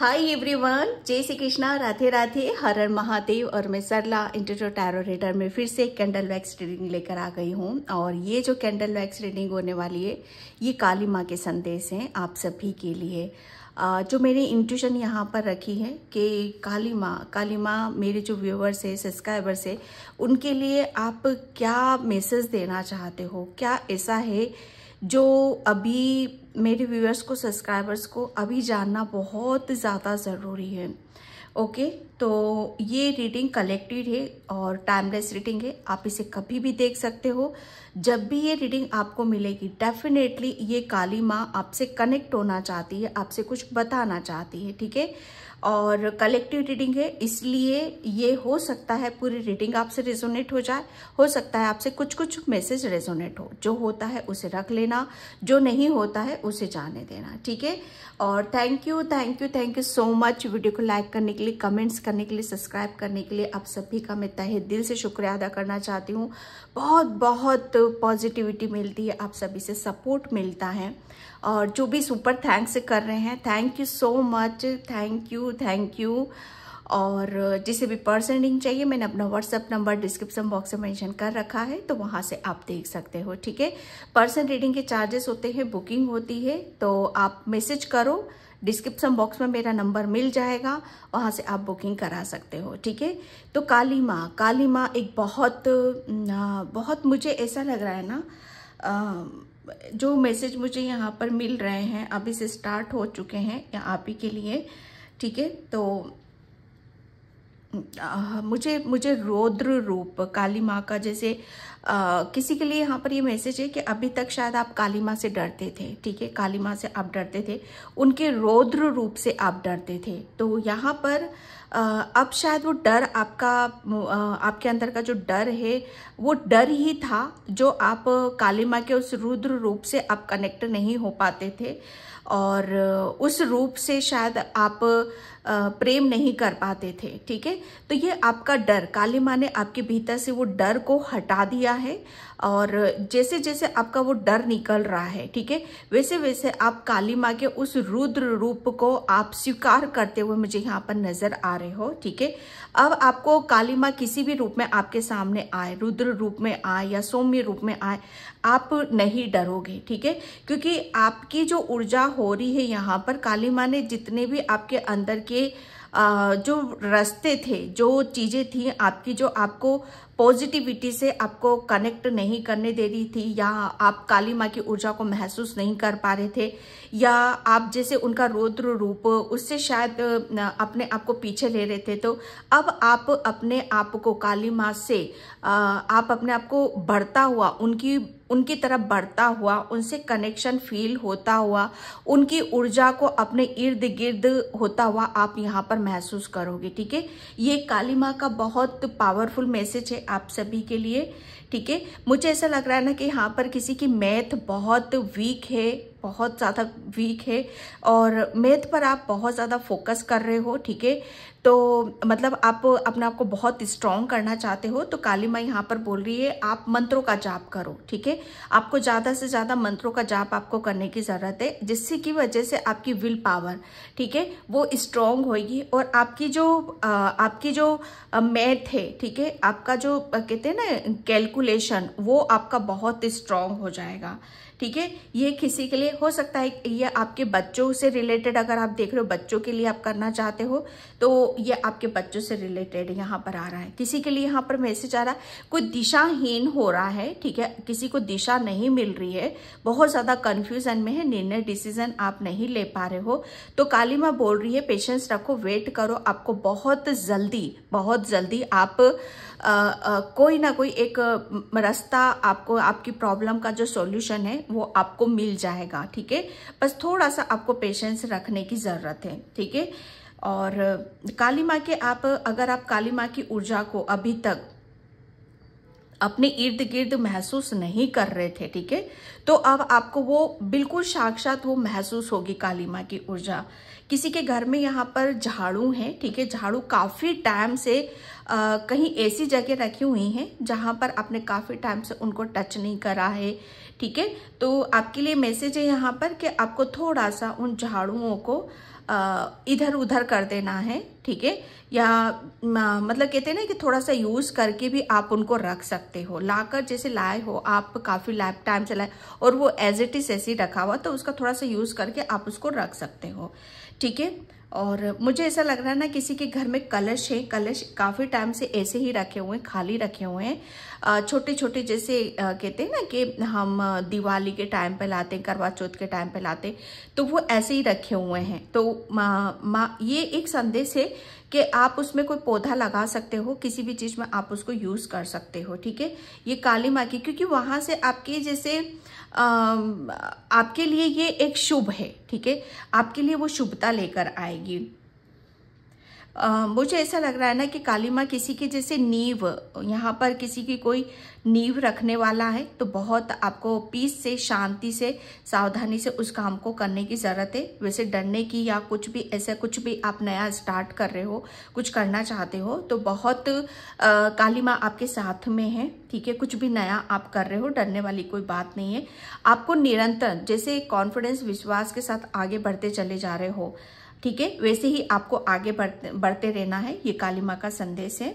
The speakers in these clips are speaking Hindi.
हाय एवरीवन जय श्री कृष्णा राधे राधे हर हर महादेव और मैं सरला इंटरटो टैरो रेडर में फिर से कैंडल वैक्स रीडिंग लेकर आ गई हूँ और ये जो कैंडल वैक्स रीडिंग होने वाली है ये काली माँ के संदेश हैं आप सभी के लिए जो मैंने इंट्यूशन यहाँ पर रखी है कि काली माँ काली माँ मेरे जो व्यूवर्स है सब्सक्राइबर्स है उनके लिए आप क्या मैसेज देना चाहते हो क्या ऐसा है जो अभी मेरे व्यूअर्स को सब्सक्राइबर्स को अभी जानना बहुत ज़्यादा ज़रूरी है ओके तो ये रीडिंग कलेक्टेड है और टाइमलेस रीडिंग है आप इसे कभी भी देख सकते हो जब भी ये रीडिंग आपको मिलेगी डेफिनेटली ये काली माँ आपसे कनेक्ट होना चाहती है आपसे कुछ बताना चाहती है ठीक है और कलेक्टिव रीडिंग है इसलिए ये हो सकता है पूरी रीडिंग आपसे रेजोनेट हो जाए हो सकता है आपसे कुछ कुछ मैसेज रेजोनेट हो जो होता है उसे रख लेना जो नहीं होता है उसे जाने देना ठीक है और thank you thank you thank you so much video को लाइक करने के लिए कमेंट्स करने के लिए सब्सक्राइब करने के लिए आप सभी का मैं तहे दिल से शुक्रिया अदा करना चाहती हूँ बहुत बहुत पॉजिटिविटी मिलती है आप सभी से सपोर्ट मिलता है और जो भी सुपर थैंक्स कर रहे हैं thank you so much thank you thank you और जिसे भी पर्सन लिंक चाहिए मैंने अपना व्हाट्सअप नंबर डिस्क्रिप्शन बॉक्स में मेंशन कर रखा है तो वहाँ से आप देख सकते हो ठीक है पर्सन रीडिंग के चार्जेस होते हैं बुकिंग होती है तो आप मैसेज करो डिस्क्रिप्शन बॉक्स में मेरा नंबर मिल जाएगा वहाँ से आप बुकिंग करा सकते हो ठीक है तो काली माँ काली माँ एक बहुत बहुत मुझे ऐसा लग रहा है ना आ, जो मैसेज मुझे यहाँ पर मिल रहे हैं अभी से स्टार्ट हो चुके हैं या आप ही के लिए ठीक है तो आ, मुझे मुझे रौद्र रूप काली माँ का जैसे आ, किसी के लिए यहाँ पर ये मैसेज है कि अभी तक शायद आप काली माँ से डरते थे ठीक है काली माँ से आप डरते थे उनके रौद्र रूप से आप डरते थे तो यहाँ पर अब शायद वो डर आपका आपके अंदर का जो डर है वो डर ही था जो आप काली माँ के उस रुद्र रूप से आप कनेक्ट नहीं हो पाते थे और उस रूप से शायद आप प्रेम नहीं कर पाते थे ठीक है तो ये आपका डर काली माँ ने आपके भीतर से वो डर को हटा दिया है और जैसे जैसे आपका वो डर निकल रहा है ठीक है वैसे वैसे आप काली माँ के उस रुद्र रूप को आप स्वीकार करते हुए मुझे यहाँ पर नजर आ रहे हो ठीक है अब आपको काली माँ किसी भी रूप में आपके सामने आए रुद्र रूप में आए या सौम्य रूप में आए आप नहीं डरोगे ठीक है क्योंकि आपकी जो ऊर्जा हो रही है यहाँ पर काली माँ ने जितने भी आपके अंदर के जो रास्ते थे जो चीज़ें थी आपकी जो आपको पॉजिटिविटी से आपको कनेक्ट नहीं करने दे रही थी या आप काली माँ की ऊर्जा को महसूस नहीं कर पा रहे थे या आप जैसे उनका रौद्र रूप उससे शायद अपने आप को पीछे ले रहे थे तो अब आप अपने आप को काली माँ से आप अपने आप को बढ़ता हुआ उनकी उनकी तरफ बढ़ता हुआ उनसे कनेक्शन फील होता हुआ उनकी ऊर्जा को अपने इर्द गिर्द होता हुआ आप यहाँ पर महसूस करोगे ठीक है ये काली माँ का बहुत पावरफुल मैसेज है आप सभी के लिए ठीक है मुझे ऐसा लग रहा है ना कि यहाँ पर किसी की मैथ बहुत वीक है बहुत ज़्यादा वीक है और मैथ पर आप बहुत ज़्यादा फोकस कर रहे हो ठीक है तो मतलब आप अपने आप को बहुत स्ट्रांग करना चाहते हो तो काली माँ यहाँ पर बोल रही है आप मंत्रों का जाप करो ठीक है आपको ज़्यादा से ज़्यादा मंत्रों का जाप आपको करने की ज़रूरत है जिससे की वजह से आपकी विल पावर ठीक है वो स्ट्रांग होगी और आपकी जो आपकी जो मैथ है ठीक है आपका जो कहते हैं ना कैलकुलेशन वो आपका बहुत स्ट्रांग हो जाएगा ठीक है ये किसी के लिए हो सकता है ये आपके बच्चों से रिलेटेड अगर आप देख रहे हो बच्चों के लिए आप करना चाहते हो तो ये आपके बच्चों से रिलेटेड यहाँ पर आ रहा है किसी के लिए यहाँ पर मैसेज आ रहा है कोई दिशाहीन हो रहा है ठीक है किसी को दिशा नहीं मिल रही है बहुत ज़्यादा कन्फ्यूजन में है निर्णय डिसीजन आप नहीं ले पा रहे हो तो काली माँ बोल रही है पेशेंस रखो वेट करो आपको बहुत जल्दी बहुत जल्दी आप कोई ना कोई एक रास्ता आपको आपकी प्रॉब्लम का जो सॉल्यूशन है वो आपको मिल जाएगा ठीक है बस थोड़ा सा आपको पेशेंस रखने की ज़रूरत है ठीक है और काली माँ के आप अगर आप काली माँ की ऊर्जा को अभी तक अपने इर्द गिर्द महसूस नहीं कर रहे थे ठीक है तो अब आपको वो बिल्कुल साक्षात वो महसूस होगी काली माँ की ऊर्जा किसी के घर में यहाँ पर झाड़ू है ठीक है झाड़ू काफ़ी टाइम से आ, कहीं ऐसी जगह रखी हुई हैं जहाँ पर आपने काफ़ी टाइम से उनको टच नहीं करा है ठीक है तो आपके लिए मैसेज है यहाँ पर कि आपको थोड़ा सा उन झाड़ुओं को इधर उधर कर देना है ठीक है या मतलब कहते हैं ना कि थोड़ा सा यूज़ करके भी आप उनको रख सकते हो लाकर जैसे लाए हो आप काफ़ी लैप टाइम से लाए और वो एज इट इज ऐसे ही रखा हुआ तो उसका थोड़ा सा यूज़ करके आप उसको रख सकते हो ठीक है और मुझे ऐसा लग रहा है ना किसी के घर में कलश है कलश काफ़ी टाइम से ऐसे ही रखे हुए हैं खाली रखे हुए हैं छोटे छोटे जैसे कहते हैं ना कि हम दिवाली के टाइम पे लाते हैं करवा चौथ के टाइम पे लाते तो वो ऐसे ही रखे हुए हैं तो मा, मा, ये एक संदेश है कि आप उसमें कोई पौधा लगा सकते हो किसी भी चीज़ में आप उसको यूज़ कर सकते हो ठीक है ये काली माँ की क्योंकि वहाँ से आपके जैसे आपके लिए ये एक शुभ है ठीक है आपके लिए वो शुभता लेकर आएगी आ, मुझे ऐसा लग रहा है ना कि काली माँ किसी की जैसे नींव यहाँ पर किसी की कोई नींव रखने वाला है तो बहुत आपको पीस से शांति से सावधानी से उस काम को करने की ज़रूरत है वैसे डरने की या कुछ भी ऐसा कुछ भी आप नया स्टार्ट कर रहे हो कुछ करना चाहते हो तो बहुत आ, काली माँ आपके साथ में है ठीक है कुछ भी नया आप कर रहे हो डरने वाली कोई बात नहीं है आपको निरंतर जैसे कॉन्फिडेंस विश्वास के साथ आगे बढ़ते चले जा रहे हो ठीक है वैसे ही आपको आगे बढ़ते बढ़ते रहना है ये काली माँ का संदेश है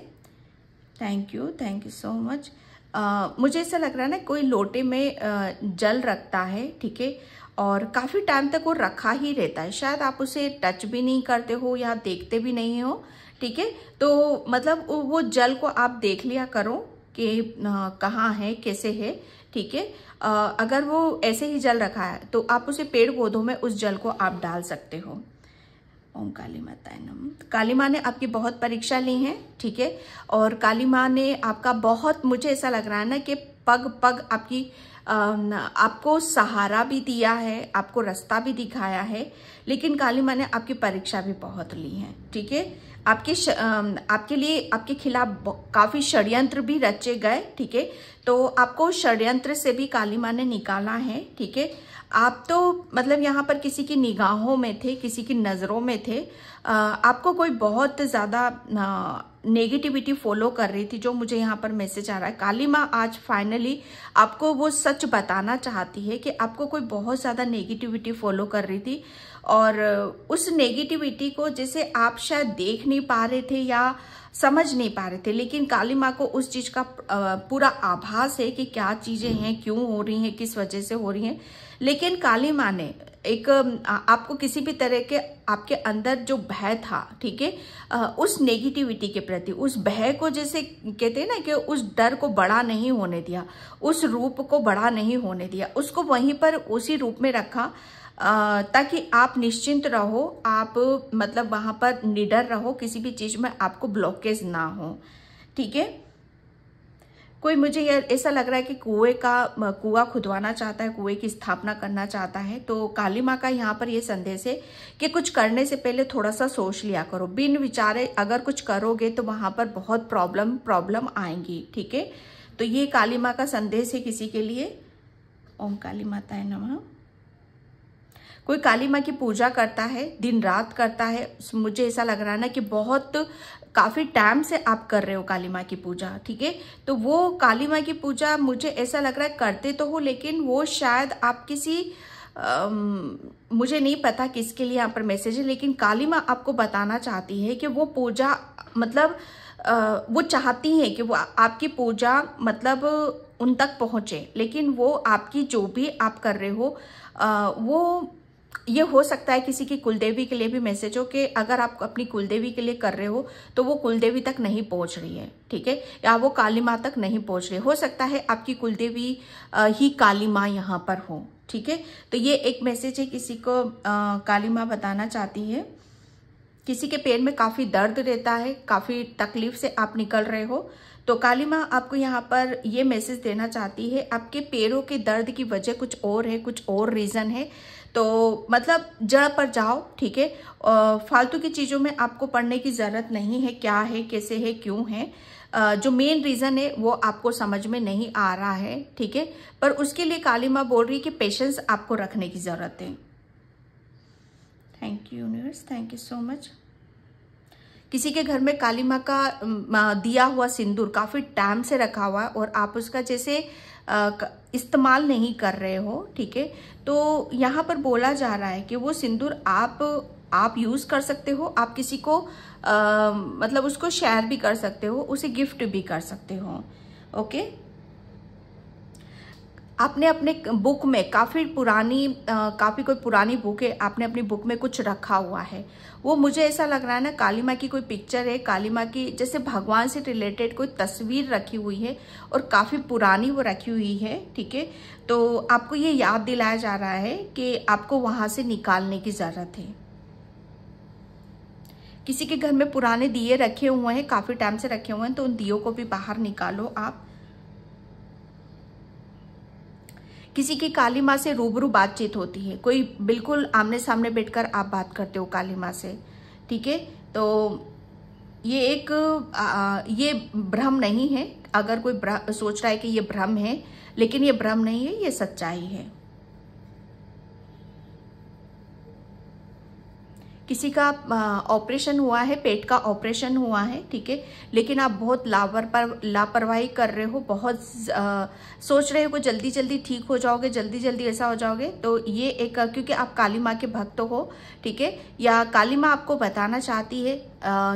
thank you thank you so much मुझे ऐसा लग रहा है ना कोई लोटे में uh, जल रखता है ठीक है और काफ़ी टाइम तक वो रखा ही रहता है शायद आप उसे टच भी नहीं करते हो या देखते भी नहीं हो ठीक है तो मतलब वो जल को आप देख लिया करो कि कहाँ है कैसे है ठीक है अगर वो ऐसे ही जल रखा है तो आप उसे पेड़ पौधों में उस जल को आप डाल सकते हो ओम काली माता नम तो काली माँ ने आपकी बहुत परीक्षा ली है ठीक है और काली माँ ने आपका बहुत मुझे ऐसा लग रहा है ना कि पग पग आपकी आपको सहारा भी दिया है आपको रास्ता भी दिखाया है लेकिन काली माँ ने आपकी परीक्षा भी बहुत ली है ठीक है आपके आपके लिए आपके खिलाफ काफ़ी षड्यंत्र भी रचे गए ठीक है तो आपको षड्यंत्र से भी काली माँ ने निकाला है ठीक है आप तो मतलब यहाँ पर किसी की निगाहों में थे किसी की नज़रों में थे आपको कोई बहुत ज़्यादा नेगेटिविटी फॉलो कर रही थी जो मुझे यहाँ पर मैसेज आ रहा है काली माँ आज फाइनली आपको वो सच बताना चाहती है कि आपको कोई बहुत ज़्यादा नेगेटिविटी फॉलो कर रही थी और उस नेगेटिविटी को जैसे आप शायद देख नहीं पा रहे थे या समझ नहीं पा रहे थे लेकिन काली माँ को उस चीज़ का पूरा आभास है कि क्या चीज़ें हैं क्यों हो रही हैं किस वजह से हो रही हैं लेकिन काली माँ ने एक आपको किसी भी तरह के आपके अंदर जो भय था ठीक है उस नेगेटिविटी के प्रति उस भय को जैसे कहते हैं ना कि उस डर को बड़ा नहीं होने दिया उस रूप को बड़ा नहीं होने दिया उसको वहीं पर उसी रूप में रखा ताकि आप निश्चिंत रहो आप मतलब वहां पर निडर रहो किसी भी चीज़ में आपको ब्लॉकेज ना हो ठीक है कोई मुझे ऐसा लग रहा है कि कुएं का कुआ खुदवाना चाहता है कुएं की स्थापना करना चाहता है तो काली माँ का यहाँ पर ये संदेश है कि कुछ करने से पहले थोड़ा सा सोच लिया करो बिन विचारे अगर कुछ करोगे तो वहाँ पर बहुत प्रॉब्लम प्रॉब्लम आएंगी ठीक है तो ये काली माँ का संदेश है किसी के लिए ओम काली माता है नमा कोई काली माँ की पूजा करता है दिन रात करता है मुझे ऐसा लग रहा है ना कि बहुत काफ़ी टाइम से आप कर रहे हो काली माँ की पूजा ठीक है तो वो काली माँ की पूजा मुझे ऐसा लग रहा है करते तो हो लेकिन वो शायद आप किसी आ, मुझे नहीं पता किसके लिए यहाँ पर मैसेज है लेकिन काली माँ आपको बताना चाहती है कि वो पूजा मतलब आ, वो चाहती है कि वो आपकी पूजा मतलब उन तक पहुँचे लेकिन वो आपकी जो भी आप कर रहे हो आ, वो ये हो सकता है किसी की कुलदेवी के लिए भी मैसेज हो कि अगर आप अपनी कुलदेवी के लिए कर रहे हो तो वो कुलदेवी तक नहीं पहुंच रही है ठीक है या वो काली माँ तक नहीं पहुंच रही हो सकता है आपकी कुलदेवी ही काली माँ यहाँ पर हो ठीक है तो ये एक मैसेज है किसी को आ, काली माँ बताना चाहती है किसी के पेट में काफ़ी दर्द रहता है काफ़ी तकलीफ से आप निकल रहे हो तो काली माँ आपको यहाँ पर ये मैसेज देना चाहती है आपके पैरों के दर्द की वजह कुछ और है कुछ और रीज़न है तो मतलब जड़ पर जाओ ठीक है फालतू की चीज़ों में आपको पढ़ने की ज़रूरत नहीं है क्या है कैसे है क्यों है जो मेन रीज़न है वो आपको समझ में नहीं आ रहा है ठीक है पर उसके लिए काली माँ बोल रही है कि पेशेंस आपको रखने की ज़रूरत है thank you universe thank you so much किसी के घर में काली माँ का दिया हुआ सिंदूर काफ़ी टाइम से रखा हुआ है और आप उसका जैसे इस्तेमाल नहीं कर रहे हो ठीक है तो यहाँ पर बोला जा रहा है कि वो सिंदूर आप आप यूज़ कर सकते हो आप किसी को आ, मतलब उसको शेयर भी कर सकते हो उसे गिफ्ट भी कर सकते हो ओके आपने अपने बुक में काफ़ी पुरानी काफ़ी कोई पुरानी बुक है आपने अपनी बुक में कुछ रखा हुआ है वो मुझे ऐसा लग रहा है ना काली माँ की कोई पिक्चर है काली माँ की जैसे भगवान से रिलेटेड कोई तस्वीर रखी हुई है और काफ़ी पुरानी वो रखी हुई है ठीक है तो आपको ये याद दिलाया जा रहा है कि आपको वहाँ से निकालने की ज़रूरत है किसी के घर में पुराने दिए रखे हुए हैं काफ़ी टाइम से रखे हुए हैं तो उन दियो को भी बाहर निकालो आप किसी की काली माँ से रूबरू बातचीत होती है कोई बिल्कुल आमने सामने बैठकर आप बात करते हो काली माँ से ठीक है तो ये एक आ, ये भ्रम नहीं है अगर कोई सोच रहा है कि ये भ्रम है लेकिन ये भ्रम नहीं है ये सच्चाई है किसी का ऑपरेशन हुआ है पेट का ऑपरेशन हुआ है ठीक है लेकिन आप बहुत लापर पर लापरवाही कर रहे हो बहुत आ, सोच रहे हो जल्दी जल्दी ठीक हो जाओगे जल्दी जल्दी ऐसा हो जाओगे तो ये एक क्योंकि आप काली माँ के भक्त हो ठीक है या काली माँ आपको बताना चाहती है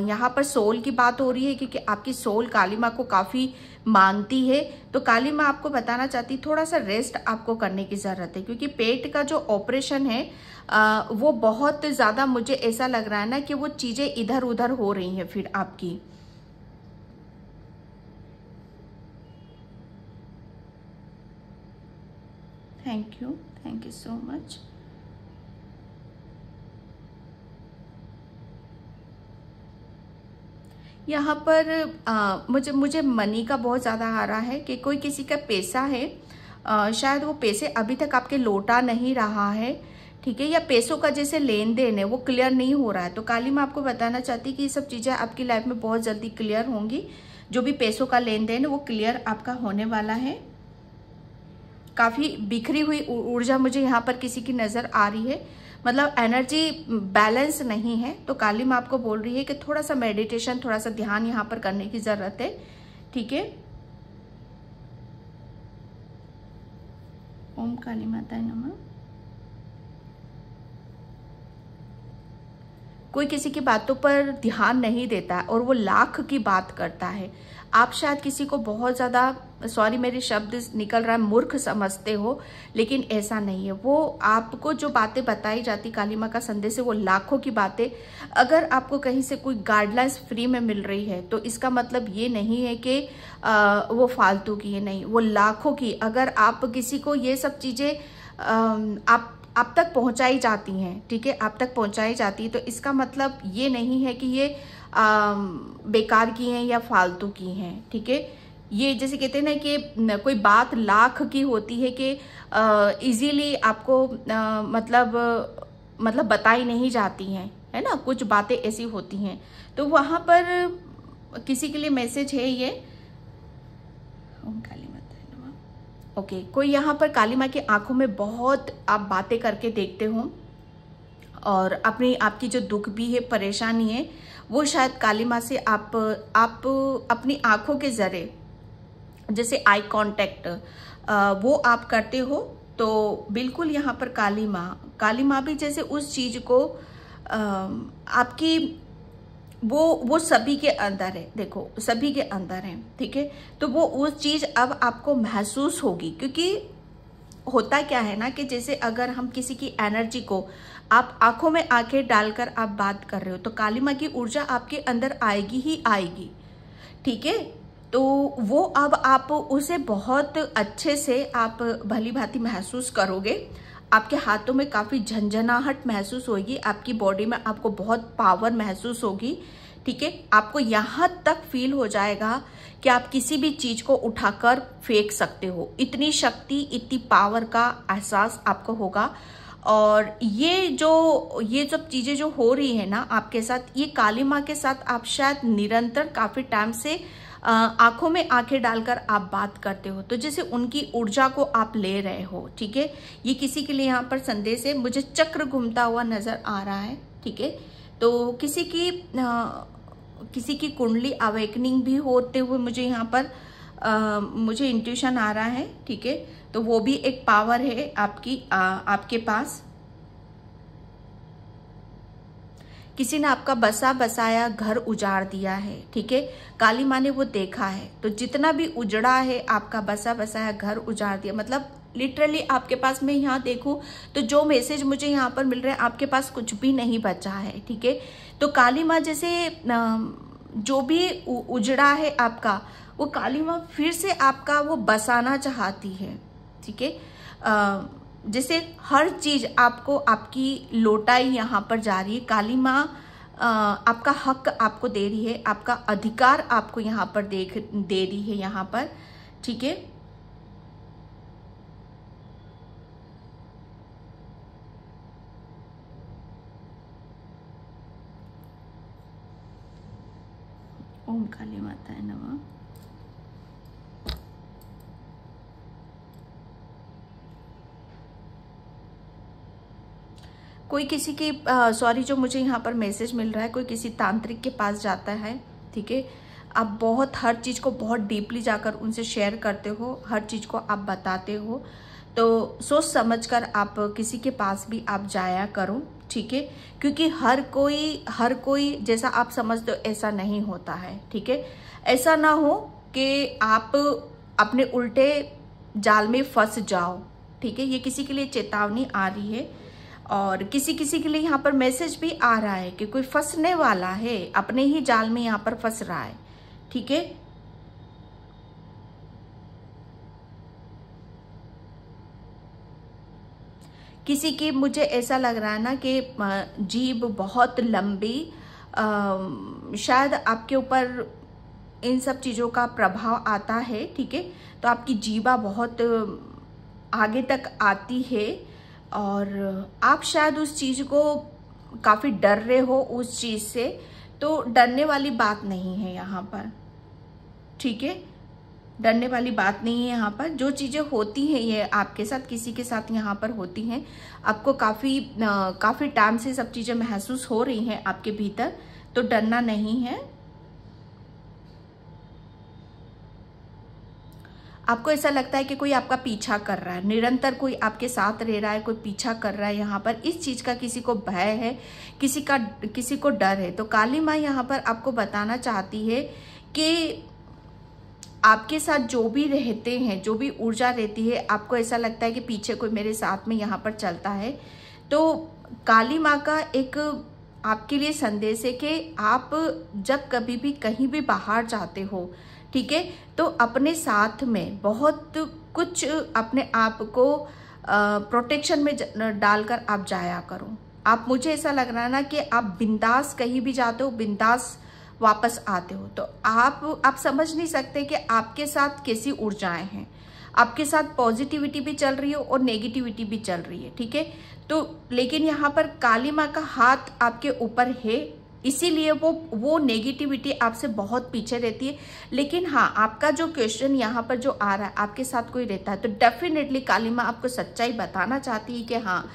यहाँ पर सोल की बात हो रही है क्योंकि आपकी सोल काली माँ को काफ़ी मांगती है तो काली माँ आपको बताना चाहती थोड़ा सा रेस्ट आपको करने की ज़रूरत है क्योंकि पेट का जो ऑपरेशन है आ, वो बहुत ज़्यादा मुझे ऐसा लग रहा है ना कि वो चीज़ें इधर उधर हो रही हैं फिर आपकी thank you thank you so much यहाँ पर आ, मुझे मुझे मनी का बहुत ज़्यादा आ रहा है कि कोई किसी का पैसा है आ, शायद वो पैसे अभी तक आपके लौटा नहीं रहा है ठीक है या पैसों का जैसे लेन देन है वो क्लियर नहीं हो रहा है तो काली मैं आपको बताना चाहती कि ये सब चीज़ें आपकी लाइफ में बहुत जल्दी क्लियर होंगी जो भी पैसों का लेन देन है वो क्लियर आपका होने वाला है काफ़ी बिखरी हुई ऊर्जा मुझे यहाँ पर किसी की नज़र आ रही है मतलब एनर्जी बैलेंस नहीं है तो काली मैं आपको बोल रही है कि थोड़ा सा मेडिटेशन थोड़ा सा ध्यान यहाँ पर करने की ज़रूरत है ठीक है ओम काली माता नमः कोई किसी की बातों पर ध्यान नहीं देता और वो लाख की बात करता है आप शायद किसी को बहुत ज़्यादा सॉरी मेरे शब्द निकल रहा है मूर्ख समझते हो लेकिन ऐसा नहीं है वो आपको जो बातें बताई जाती काली माँ का संदेश है वो लाखों की बातें अगर आपको कहीं से कोई गाइडलाइंस फ्री में मिल रही है तो इसका मतलब ये नहीं है कि वो फालतू की है नहीं वो लाखों की अगर आप किसी को ये सब चीज़ें आप आप तक पहुंचाई जाती हैं ठीक है आप तक पहुंचाई जाती है तो इसका मतलब ये नहीं है कि ये आ, बेकार की हैं या फालतू की हैं ठीक है ये जैसे कहते हैं ना कि कोई बात लाख की होती है कि इजीली आपको आ, मतलब मतलब बताई नहीं जाती हैं है ना कुछ बातें ऐसी होती हैं तो वहाँ पर किसी के लिए मैसेज है ये ओके okay, कोई यहाँ पर काली माँ की आंखों में बहुत आप बातें करके देखते हो और अपनी आपकी जो दुख भी है परेशानी है वो शायद काली माँ से आप आप अपनी आंखों के जरिए जैसे आई कांटेक्ट वो आप करते हो तो बिल्कुल यहाँ पर काली माँ काली माँ भी जैसे उस चीज़ को आपकी वो वो सभी के अंदर है देखो सभी के अंदर है ठीक है तो वो उस चीज़ अब आपको महसूस होगी क्योंकि होता क्या है ना कि जैसे अगर हम किसी की एनर्जी को आप आंखों में आंखें डालकर आप बात कर रहे हो तो काली माँ की ऊर्जा आपके अंदर आएगी ही आएगी ठीक है तो वो अब आप उसे बहुत अच्छे से आप भली भांति महसूस करोगे आपके हाथों में काफ़ी झंझनाहट महसूस होगी आपकी बॉडी में आपको बहुत पावर महसूस होगी ठीक है आपको यहाँ तक फील हो जाएगा कि आप किसी भी चीज़ को उठाकर फेंक सकते हो इतनी शक्ति इतनी पावर का एहसास आपको होगा और ये जो ये सब चीज़ें जो हो रही है ना आपके साथ ये काली माँ के साथ आप शायद निरंतर काफ़ी टाइम से आंखों में आंखें डालकर आप बात करते हो तो जैसे उनकी ऊर्जा को आप ले रहे हो ठीक है ये किसी के लिए यहाँ पर संदेश है मुझे चक्र घूमता हुआ नजर आ रहा है ठीक है तो किसी की आ, किसी की कुंडली अवेकनिंग भी होते हुए मुझे यहाँ पर आ, मुझे इंट्यूशन आ रहा है ठीक है तो वो भी एक पावर है आपकी आ, आपके पास किसी ने आपका बसा बसाया घर उजाड़ दिया है ठीक है काली माँ ने वो देखा है तो जितना भी उजड़ा है आपका बसा बसाया घर उजाड़ दिया मतलब लिटरली आपके पास मैं यहाँ देखूँ तो जो मैसेज मुझे यहाँ पर मिल रहा है आपके पास कुछ भी नहीं बचा है ठीक है तो काली माँ जैसे जो भी उजड़ा है आपका वो काली माँ फिर से आपका वो बसाना चाहती है ठीक है जैसे हर चीज़ आपको आपकी लोटाई यहाँ पर जा रही है काली माँ आपका हक आपको दे रही है आपका अधिकार आपको यहाँ पर देख दे रही है यहाँ पर ठीक है ओम काली माता है नम कोई किसी की सॉरी जो मुझे यहाँ पर मैसेज मिल रहा है कोई किसी तांत्रिक के पास जाता है ठीक है आप बहुत हर चीज़ को बहुत डीपली जाकर उनसे शेयर करते हो हर चीज़ को आप बताते हो तो सोच समझ कर आप किसी के पास भी आप जाया करो ठीक है क्योंकि हर कोई हर कोई जैसा आप समझते हो ऐसा नहीं होता है ठीक है ऐसा ना हो कि आप अपने उल्टे जाल में फंस जाओ ठीक है ये किसी के लिए चेतावनी आ रही है और किसी किसी के लिए यहाँ पर मैसेज भी आ रहा है कि कोई फंसने वाला है अपने ही जाल में यहाँ पर फंस रहा है ठीक है किसी की मुझे ऐसा लग रहा है ना कि जीभ बहुत लंबी आ, शायद आपके ऊपर इन सब चीज़ों का प्रभाव आता है ठीक है तो आपकी जीवा बहुत आगे तक आती है और आप शायद उस चीज़ को काफ़ी डर रहे हो उस चीज़ से तो डरने वाली बात नहीं है यहाँ पर ठीक है डरने वाली बात नहीं है यहाँ पर जो चीज़ें होती हैं ये आपके साथ किसी के साथ यहाँ पर होती हैं आपको काफ़ी काफ़ी टाइम से सब चीज़ें महसूस हो रही हैं आपके भीतर तो डरना नहीं है आपको ऐसा लगता है कि कोई आपका पीछा कर रहा है निरंतर कोई आपके साथ रह रहा है कोई पीछा कर रहा है यहाँ पर इस चीज़ का किसी को भय है किसी का किसी को डर है तो काली माँ यहाँ पर आपको बताना चाहती है कि आपके साथ जो भी रहते हैं जो भी ऊर्जा रहती है आपको ऐसा लगता है कि पीछे कोई मेरे साथ में यहाँ पर चलता है तो काली माँ का एक आपके लिए संदेश है कि आप जब कभी भी कहीं भी बाहर जाते हो ठीक है तो अपने साथ में बहुत कुछ अपने आप को प्रोटेक्शन में डालकर आप जाया करो आप मुझे ऐसा लग रहा है ना कि आप बिंदास कहीं भी जाते हो बिंदास वापस आते हो तो आप आप समझ नहीं सकते कि आपके साथ कैसी ऊर्जाएं हैं आपके साथ पॉजिटिविटी भी चल रही हो और नेगेटिविटी भी चल रही है ठीक है तो लेकिन यहाँ पर काली माँ का हाथ आपके ऊपर है इसीलिए वो वो नेगेटिविटी आपसे बहुत पीछे रहती है लेकिन हाँ आपका जो क्वेश्चन यहाँ पर जो आ रहा है आपके साथ कोई रहता है तो डेफिनेटली काली माँ आपको सच्चाई बताना चाहती है कि हाँ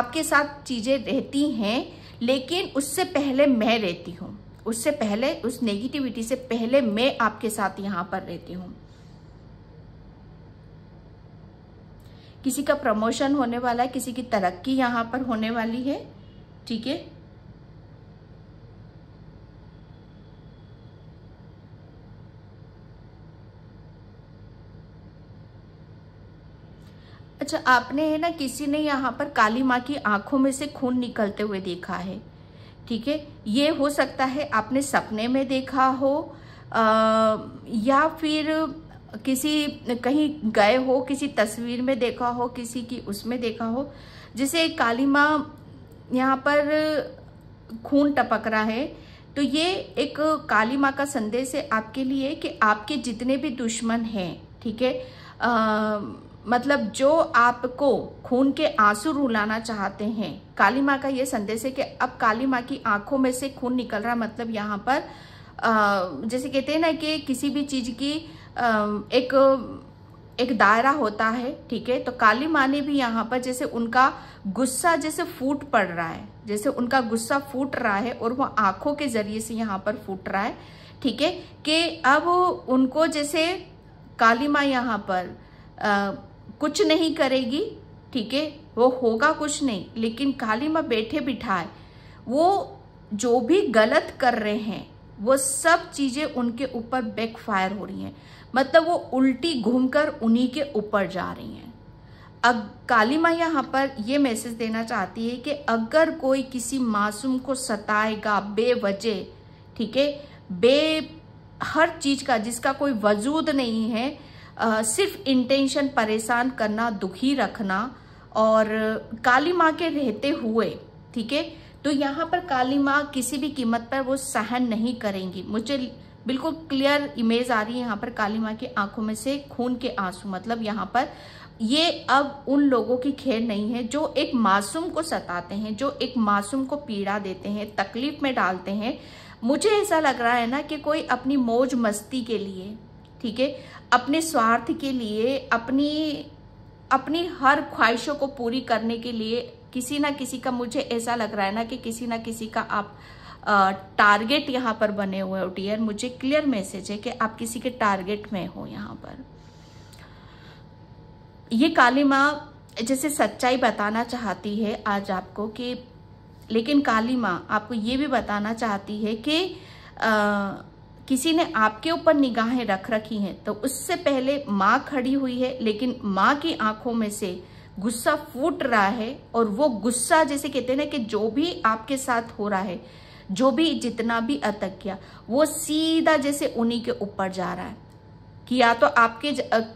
आपके साथ चीज़ें रहती हैं लेकिन उससे पहले मैं रहती हूँ उससे पहले उस नेगेटिविटी से पहले मैं आपके साथ यहाँ पर रहती हूँ किसी का प्रमोशन होने वाला है किसी की तरक्की यहाँ पर होने वाली है ठीक है अच्छा आपने है ना किसी ने यहाँ पर काली माँ की आंखों में से खून निकलते हुए देखा है ठीक है ये हो सकता है आपने सपने में देखा हो आ, या फिर किसी कहीं गए हो किसी तस्वीर में देखा हो किसी की उसमें देखा हो जैसे काली माँ यहाँ पर खून टपक रहा है तो ये एक काली माँ का संदेश है आपके लिए कि आपके जितने भी दुश्मन हैं ठीक है मतलब जो आपको खून के आंसू रुलाना चाहते हैं काली माँ का ये संदेश है कि अब काली माँ की आंखों में से खून निकल रहा मतलब यहाँ पर जैसे कहते हैं ना कि किसी भी चीज की एक एक दायरा होता है ठीक है तो काली माँ ने भी यहाँ पर जैसे उनका गुस्सा जैसे फूट पड़ रहा है जैसे उनका गुस्सा फूट रहा है और वो आंखों के जरिए से यहाँ पर फूट रहा है ठीक है कि अब उनको जैसे काली माँ यहाँ पर कुछ नहीं करेगी ठीक है वो होगा कुछ नहीं लेकिन काली माँ बैठे बिठाए वो जो भी गलत कर रहे हैं वो सब चीजें उनके ऊपर बैकफायर हो रही हैं मतलब वो उल्टी घूमकर उन्हीं के ऊपर जा रही हैं अब काली माँ यहाँ पर ये मैसेज देना चाहती है कि अगर कोई किसी मासूम को सताएगा बेवजह ठीक है बे हर चीज का जिसका कोई वजूद नहीं है आ, सिर्फ इंटेंशन परेशान करना दुखी रखना और काली माँ के रहते हुए ठीक है तो यहाँ पर काली माँ किसी भी कीमत पर वो सहन नहीं करेंगी मुझे बिल्कुल क्लियर इमेज आ रही है यहाँ पर काली माँ की आंखों में से खून के आंसू मतलब यहाँ पर ये अब उन लोगों की खेर नहीं है जो एक मासूम को सताते हैं जो एक मासूम को पीड़ा देते हैं तकलीफ में डालते हैं मुझे ऐसा लग रहा है ना कि कोई अपनी मौज मस्ती के लिए ठीक है अपने स्वार्थ के लिए अपनी अपनी हर ख्वाहिशों को पूरी करने के लिए किसी ना किसी का मुझे ऐसा लग रहा है ना कि किसी ना किसी का आप टारगेट यहाँ पर बने हुए हो डियर मुझे क्लियर मैसेज है कि आप किसी के टारगेट में हो यहाँ पर ये काली माँ जैसे सच्चाई बताना चाहती है आज आपको कि लेकिन काली माँ आपको ये भी बताना चाहती है कि आ, किसी ने आपके ऊपर निगाहें रख रखी हैं तो उससे पहले माँ खड़ी हुई है लेकिन माँ की आंखों में से गुस्सा फूट रहा है और वो गुस्सा जैसे कहते हैं ना कि जो भी आपके साथ हो रहा है जो भी जितना भी अतक किया वो सीधा जैसे उन्हीं के ऊपर जा रहा है किया तो आपके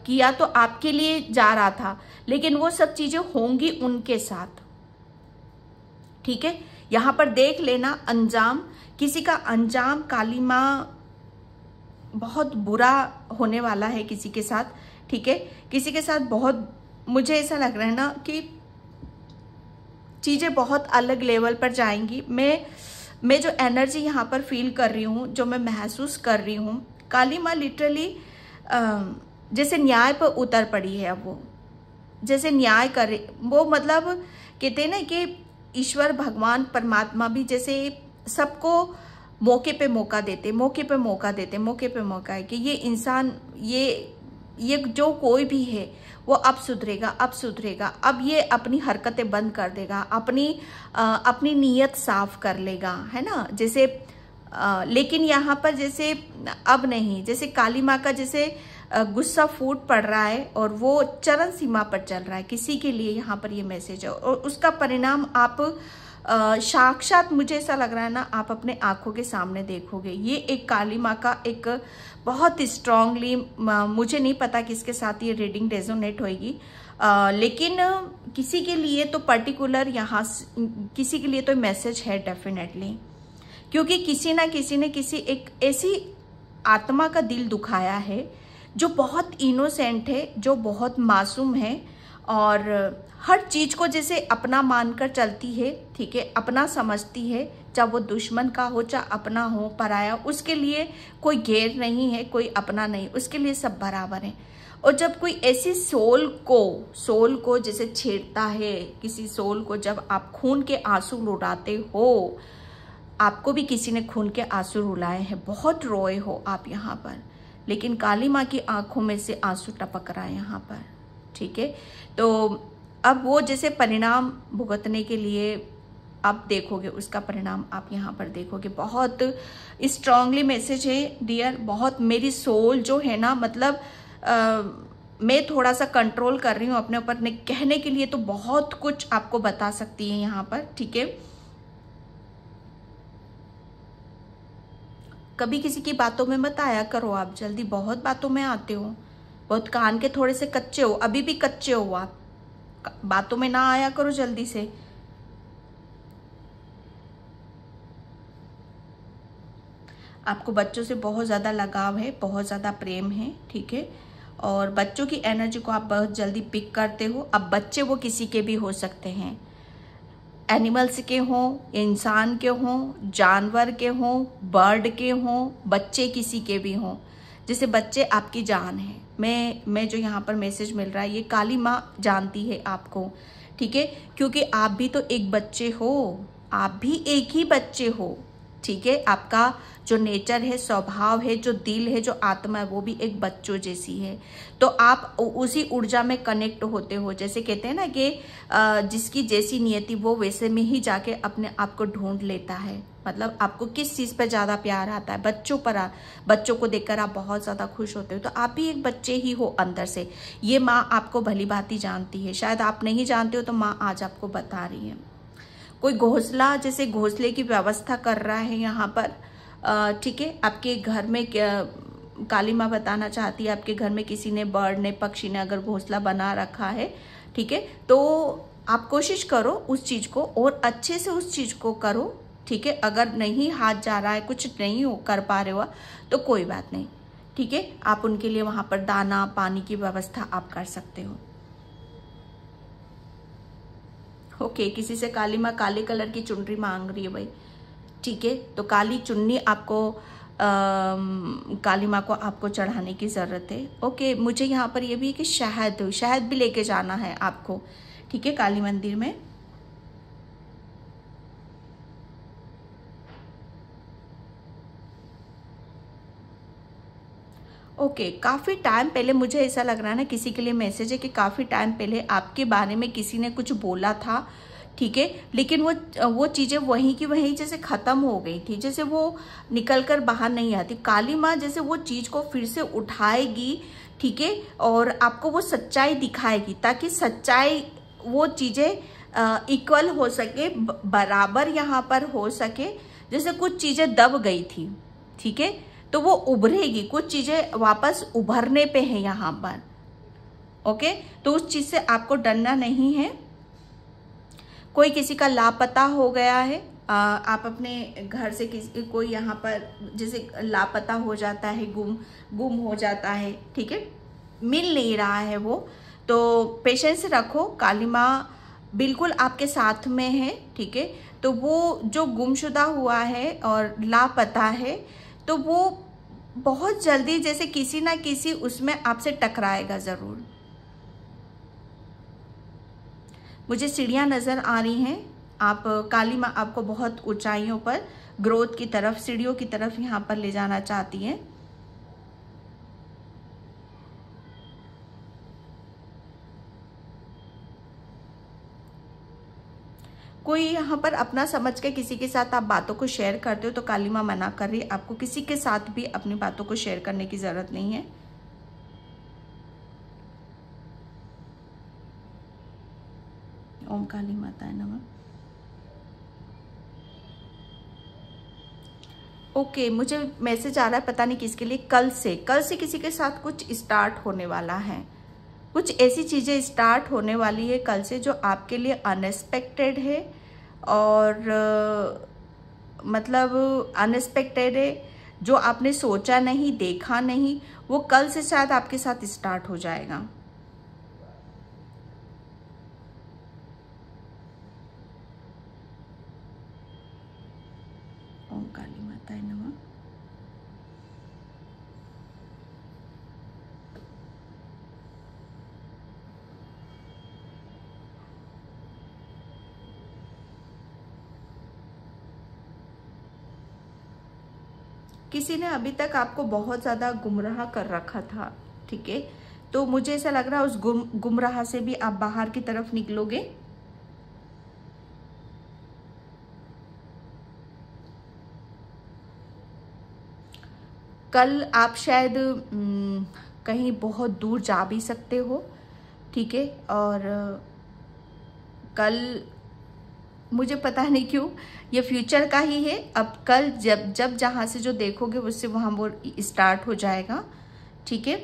किया तो आपके लिए जा रहा था लेकिन वो सब चीजें होंगी उनके साथ ठीक है यहां पर देख लेना अंजाम किसी का अंजाम काली माँ बहुत बुरा होने वाला है किसी के साथ ठीक है किसी के साथ बहुत मुझे ऐसा लग रहा है ना कि चीज़ें बहुत अलग लेवल पर जाएंगी मैं मैं जो एनर्जी यहाँ पर फील कर रही हूँ जो मैं महसूस कर रही हूँ काली माँ लिटरली जैसे न्याय पर उतर पड़ी है अब वो जैसे न्याय कर वो मतलब कहते हैं ना कि ईश्वर भगवान परमात्मा भी जैसे सबको मौके पे मौका देते मौके पे मौका देते मौके पे मौका है कि ये इंसान ये ये जो कोई भी है वो अब सुधरेगा अब सुधरेगा अब ये अपनी हरकतें बंद कर देगा अपनी आ, अपनी नीयत साफ कर लेगा है ना जैसे आ, लेकिन यहाँ पर जैसे अब नहीं जैसे काली माँ का जैसे गुस्सा फूट पड़ रहा है और वो चरण सीमा पर चल रहा है किसी के लिए यहाँ पर ये मैसेज है और उसका परिणाम आप साक्षात मुझे ऐसा लग रहा है ना आप अपने आँखों के सामने देखोगे ये एक काली माँ का एक बहुत स्ट्रांगली मुझे नहीं पता किसके साथ ये रीडिंग रेजोनेट होएगी लेकिन किसी के लिए तो पर्टिकुलर यहाँ किसी के लिए तो मैसेज है डेफिनेटली क्योंकि किसी ना किसी ने किसी एक ऐसी आत्मा का दिल दुखाया है जो बहुत इनोसेंट है जो बहुत मासूम है और हर चीज़ को जैसे अपना मानकर चलती है ठीक है अपना समझती है चाहे वो दुश्मन का हो चाहे अपना हो पराया उसके लिए कोई गैर नहीं है कोई अपना नहीं उसके लिए सब बराबर है और जब कोई ऐसी सोल को सोल को जैसे छेड़ता है किसी सोल को जब आप खून के आंसू लुटाते हो आपको भी किसी ने खून के आंसू रुलाए हैं बहुत रोए हो आप यहाँ पर लेकिन काली माँ की आंखों में से आंसू टपक रहा है यहाँ पर ठीक है तो अब वो जैसे परिणाम भुगतने के लिए आप देखोगे उसका परिणाम आप यहाँ पर देखोगे बहुत स्ट्रांगली मैसेज है डियर बहुत मेरी सोल जो है ना मतलब आ, मैं थोड़ा सा कंट्रोल कर रही हूँ अपने ऊपर ने कहने के लिए तो बहुत कुछ आपको बता सकती है यहाँ पर ठीक है कभी किसी की बातों में मत आया करो आप जल्दी बहुत बातों में आते हो बहुत कान के थोड़े से कच्चे हो अभी भी कच्चे हो आप बातों में ना आया करो जल्दी से आपको बच्चों से बहुत ज़्यादा लगाव है बहुत ज़्यादा प्रेम है ठीक है और बच्चों की एनर्जी को आप बहुत जल्दी पिक करते हो अब बच्चे वो किसी के भी हो सकते हैं एनिमल्स के हों इंसान के हों जानवर के हों बर्ड के हों बच्चे किसी के भी हों जैसे बच्चे आपकी जान है मैं मैं जो यहाँ पर मैसेज मिल रहा है ये काली माँ जानती है आपको ठीक है क्योंकि आप भी तो एक बच्चे हो आप भी एक ही बच्चे हो ठीक है आपका जो नेचर है स्वभाव है जो दिल है जो आत्मा है वो भी एक बच्चों जैसी है तो आप उसी ऊर्जा में कनेक्ट होते हो जैसे कहते हैं ना कि जिसकी जैसी नियति वो वैसे में ही जाके अपने आप को ढूंढ लेता है मतलब आपको किस चीज़ पर ज़्यादा प्यार आता है बच्चों पर आ, बच्चों को देखकर आप बहुत ज़्यादा खुश होते हो तो आप भी एक बच्चे ही हो अंदर से ये माँ आपको भली भांति जानती है शायद आप नहीं जानते हो तो माँ आज आपको बता रही है कोई घोंसला जैसे घोंसले की व्यवस्था कर रहा है यहाँ पर ठीक है आपके घर में काली माँ बताना चाहती है आपके घर में किसी ने बर्ड ने पक्षी ने अगर घोंसला बना रखा है ठीक है तो आप कोशिश करो उस चीज़ को और अच्छे से उस चीज़ को करो ठीक है अगर नहीं हाथ जा रहा है कुछ नहीं हो कर पा रहे हो तो कोई बात नहीं ठीक है आप उनके लिए वहाँ पर दाना पानी की व्यवस्था आप कर सकते हो ओके किसी से काली माँ काले कलर की चुनरी मांग रही है भाई ठीक है तो काली चुन्नी आपको आ, काली माँ को आपको चढ़ाने की ज़रूरत है ओके मुझे यहाँ पर ये भी है कि शहद शहद भी लेके जाना है आपको ठीक है काली मंदिर में ओके okay, काफ़ी टाइम पहले मुझे ऐसा लग रहा है ना किसी के लिए मैसेज है कि काफ़ी टाइम पहले आपके बारे में किसी ने कुछ बोला था ठीक है लेकिन वो वो चीज़ें वहीं की वहीं जैसे ख़त्म हो गई थी जैसे वो निकल कर बाहर नहीं आती काली माँ जैसे वो चीज़ को फिर से उठाएगी ठीक है और आपको वो सच्चाई दिखाएगी ताकि सच्चाई वो चीज़ें इक्वल हो सके बराबर यहाँ पर हो सके जैसे कुछ चीज़ें दब गई थी ठीक है तो वो उभरेगी कुछ चीज़ें वापस उभरने पे है यहाँ पर ओके तो उस चीज़ से आपको डरना नहीं है कोई किसी का लापता हो गया है आ, आप अपने घर से किसी कोई यहाँ पर जैसे लापता हो जाता है गुम गुम हो जाता है ठीक है मिल नहीं रहा है वो तो पेशेंस रखो काली माँ बिल्कुल आपके साथ में है ठीक है तो वो जो गुमशुदा हुआ है और लापता है तो वो बहुत जल्दी जैसे किसी ना किसी उसमें आपसे टकराएगा ज़रूर मुझे सीढ़ियाँ नज़र आ रही हैं आप काली माँ आपको बहुत ऊंचाइयों पर ग्रोथ की तरफ सीढ़ियों की तरफ यहाँ पर ले जाना चाहती हैं कोई यहाँ पर अपना समझ के किसी के साथ आप बातों को शेयर करते हो तो काली माँ मना कर रही है आपको किसी के साथ भी अपनी बातों को शेयर करने की ज़रूरत नहीं है ओम काली माता है नमः ओके okay, मुझे मैसेज आ रहा है पता नहीं किसके लिए कल से कल से किसी के साथ कुछ स्टार्ट होने वाला है कुछ ऐसी चीज़ें स्टार्ट होने वाली है कल से जो आपके लिए अनएक्सपेक्टेड है और मतलब अनएक्सपेक्टेड है जो आपने सोचा नहीं देखा नहीं वो कल से शायद आपके साथ स्टार्ट हो जाएगा ओम काली माता नमः किसी ने अभी तक आपको बहुत ज़्यादा गुमराह कर रखा था ठीक है तो मुझे ऐसा लग रहा है उस गुम गुमराह से भी आप बाहर की तरफ निकलोगे कल आप शायद कहीं बहुत दूर जा भी सकते हो ठीक है और कल मुझे पता नहीं क्यों ये फ्यूचर का ही है अब कल जब जब जहाँ से जो देखोगे उससे वहाँ वो स्टार्ट हो जाएगा ठीक है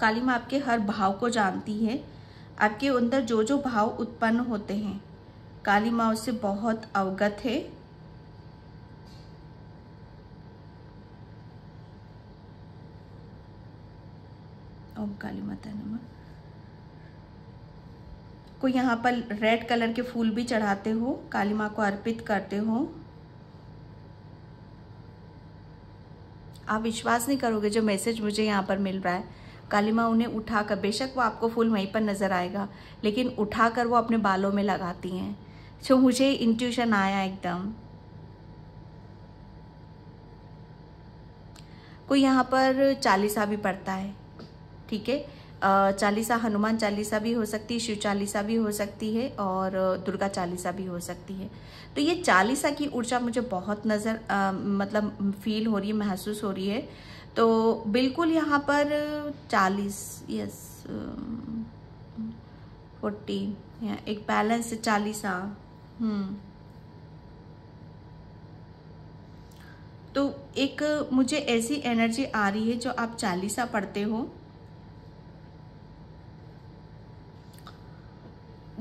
काली माँ आपके हर भाव को जानती है आपके अंदर जो जो भाव उत्पन्न होते हैं काली माँ उससे बहुत अवगत है काली माता नमा को यहाँ पर रेड कलर के फूल भी चढ़ाते हो काली माँ को अर्पित करते हो आप विश्वास नहीं करोगे जो मैसेज मुझे यहाँ पर मिल रहा है काली माँ उन्हें उठाकर बेशक वो आपको फूल वहीं पर नज़र आएगा लेकिन उठा कर वो अपने बालों में लगाती हैं जो मुझे इंट्यूशन आया एकदम कोई यहाँ पर चालीसा भी पड़ता है ठीक है चालीसा हनुमान चालीसा भी हो सकती है शिव चालीसा भी हो सकती है और दुर्गा चालीसा भी हो सकती है तो ये चालीसा की ऊर्जा मुझे बहुत नज़र मतलब फील हो रही है महसूस हो रही है तो बिल्कुल यहाँ पर चालीस यस फोर्टी एक बैलेंस चालीसा हम्म तो एक मुझे ऐसी एनर्जी आ रही है जो आप चालीसा पढ़ते हो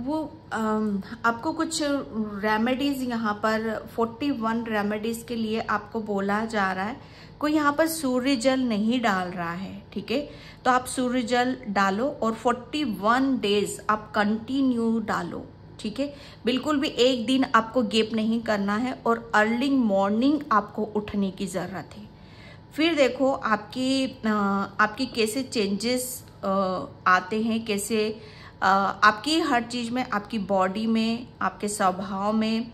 वो आपको कुछ रेमेडीज़ यहाँ पर 41 रेमेडीज़ के लिए आपको बोला जा रहा है कोई यहाँ पर सूर्य जल नहीं डाल रहा है ठीक है तो आप सूर्य जल डालो और 41 डेज आप कंटिन्यू डालो ठीक है बिल्कुल भी एक दिन आपको गेप नहीं करना है और अर्ली मॉर्निंग आपको उठने की ज़रूरत है फिर देखो आपकी आपकी कैसे चेंजेस आते हैं कैसे आपकी हर चीज़ में आपकी बॉडी में आपके स्वभाव में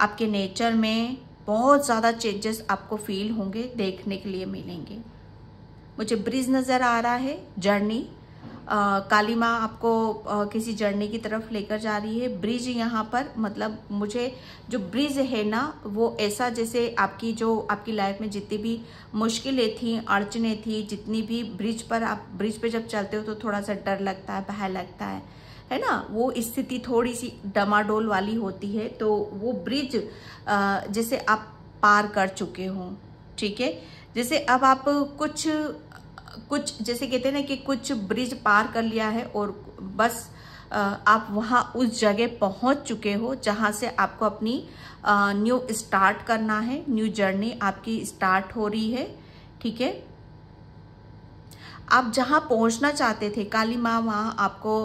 आपके नेचर में बहुत ज़्यादा चेंजेस आपको फील होंगे देखने के लिए मिलेंगे मुझे ब्रिज नज़र आ रहा है जर्नी आ, काली माँ आपको आ, किसी जर्नी की तरफ लेकर जा रही है ब्रिज यहाँ पर मतलब मुझे जो ब्रिज है ना वो ऐसा जैसे आपकी जो आपकी लाइफ में जितनी भी मुश्किलें थी अड़चने थी जितनी भी ब्रिज पर आप ब्रिज पे जब चलते हो तो थोड़ा सा डर लगता है भय लगता है है ना वो स्थिति थोड़ी सी डमाडोल वाली होती है तो वो ब्रिज जैसे आप पार कर चुके हों ठीक है जैसे अब आप कुछ कुछ जैसे कहते हैं ना कि कुछ ब्रिज पार कर लिया है और बस आप वहाँ उस जगह पहुँच चुके हो जहाँ से आपको अपनी न्यू स्टार्ट करना है न्यू जर्नी आपकी स्टार्ट हो रही है ठीक है आप जहाँ पहुँचना चाहते थे काली माँ वहाँ आपको